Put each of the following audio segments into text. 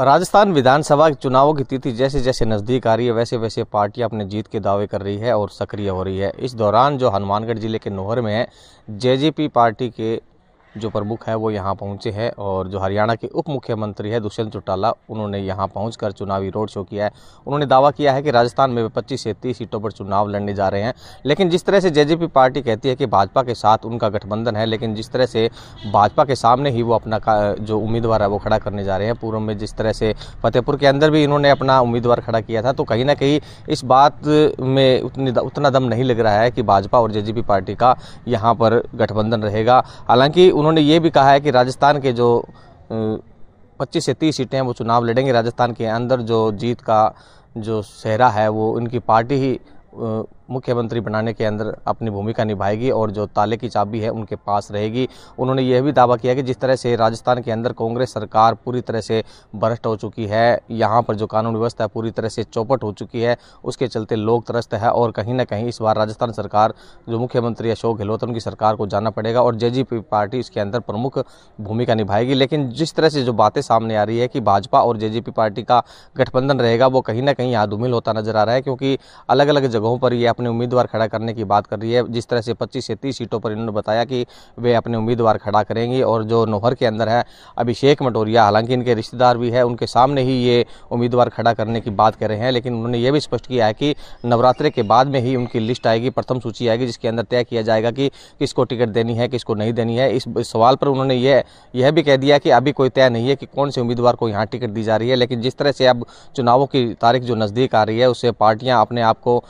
राजस्थान विधानसभा चुनावों की तिथि जैसे जैसे नज़दीक आ रही है वैसे वैसे पार्टियां अपने जीत के दावे कर रही है और सक्रिय हो रही है इस दौरान जो हनुमानगढ़ जिले के नोहर में है जेजेपी पार्टी के जो प्रमुख है वो यहाँ पहुँचे हैं और जो हरियाणा के उप मुख्यमंत्री है दुष्यंत चौटाला उन्होंने यहाँ कर चुनावी रोड शो किया है उन्होंने दावा किया है कि राजस्थान में वे पच्चीस से तीस सीटों पर चुनाव लड़ने जा रहे हैं लेकिन जिस तरह से जे पार्टी कहती है कि भाजपा के साथ उनका गठबंधन है लेकिन जिस तरह से भाजपा के सामने ही वो अपना जो उम्मीदवार है वो खड़ा करने जा रहे हैं पूर्व में जिस तरह से फतेहपुर के अंदर भी इन्होंने अपना उम्मीदवार खड़ा किया था तो कहीं ना कहीं इस बात में उतनी उतना दम नहीं लग रहा है कि भाजपा और जे पार्टी का यहाँ पर गठबंधन रहेगा हालांकि उन्होंने उन्होंने ये भी कहा है कि राजस्थान के जो पच्चीस से तीस सीटें हैं वो चुनाव लड़ेंगे राजस्थान के अंदर जो जीत का जो सेहरा है वो उनकी पार्टी ही मुख्यमंत्री बनाने के अंदर अपनी भूमिका निभाएगी और जो ताले की चाबी है उनके पास रहेगी उन्होंने यह भी दावा किया कि जिस तरह से राजस्थान के अंदर कांग्रेस सरकार पूरी तरह से भ्रष्ट हो चुकी है यहाँ पर जो कानून व्यवस्था पूरी तरह से चौपट हो चुकी है उसके चलते लोग त्रस्त है और कहीं ना कहीं इस बार राजस्थान सरकार जो मुख्यमंत्री अशोक गहलोत उनकी सरकार को जाना पड़ेगा और जे पार्टी इसके अंदर प्रमुख भूमिका निभाएगी लेकिन जिस तरह से जो बातें सामने आ रही है कि भाजपा और जे पार्टी का गठबंधन रहेगा वो कहीं ना कहीं यहाँ धूमिल होता नजर आ रहा है क्योंकि अलग अलग जगहों पर यह अपने उम्मीदवार खड़ा करने की बात कर रही है जिस तरह से पच्चीस से तीस सीटों पर इन्होंने बताया कि वे अपने उम्मीदवार खड़ा करेंगी और जो नोहर के अंदर है अभिषेक मटोरिया हालांकि इनके रिश्तेदार भी है उनके सामने ही ये उम्मीदवार खड़ा करने की बात कर रहे हैं लेकिन उन्होंने ये भी स्पष्ट किया है कि नवरात्रे के बाद में ही उनकी लिस्ट आएगी प्रथम सूची आएगी जिसके अंदर तय किया जाएगा कि किसको टिकट देनी है किसको नहीं देनी है इस सवाल पर उन्होंने यह यह भी कह दिया कि अभी कोई तय नहीं है कि कौन से उम्मीदवार को यहाँ टिकट दी जा रही है लेकिन जिस तरह से अब चुनावों की तारीख जो नज़दीक आ रही है उससे पार्टियाँ अपने आप को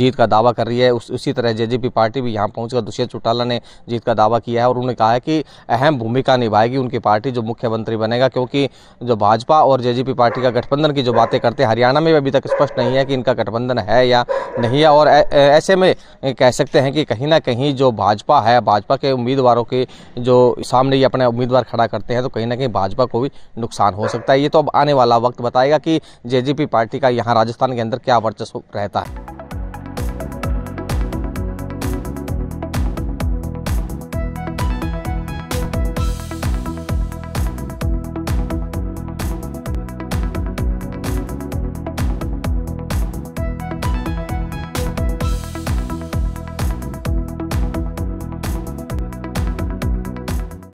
जीत जीत का दावा कर रही है उस उसी तरह जे पार्टी भी यहाँ पहुँचकर दुष्यंत चौटाला ने जीत का दावा किया है और उन्होंने कहा है कि अहम भूमिका निभाएगी उनकी पार्टी जो मुख्यमंत्री बनेगा क्योंकि जो भाजपा और जे पार्टी का गठबंधन की जो बातें करते हैं हरियाणा में भी अभी तक स्पष्ट नहीं है कि इनका गठबंधन है या नहीं है और ऐसे में कह सकते हैं कि कहीं ना कहीं जो भाजपा है भाजपा के उम्मीदवारों के जो सामने ये अपने उम्मीदवार खड़ा करते हैं तो कहीं ना कहीं भाजपा को भी नुकसान हो सकता है ये तो अब आने वाला वक्त बताएगा कि जेजीपी पार्टी का यहाँ राजस्थान के अंदर क्या वर्चस्व रहता है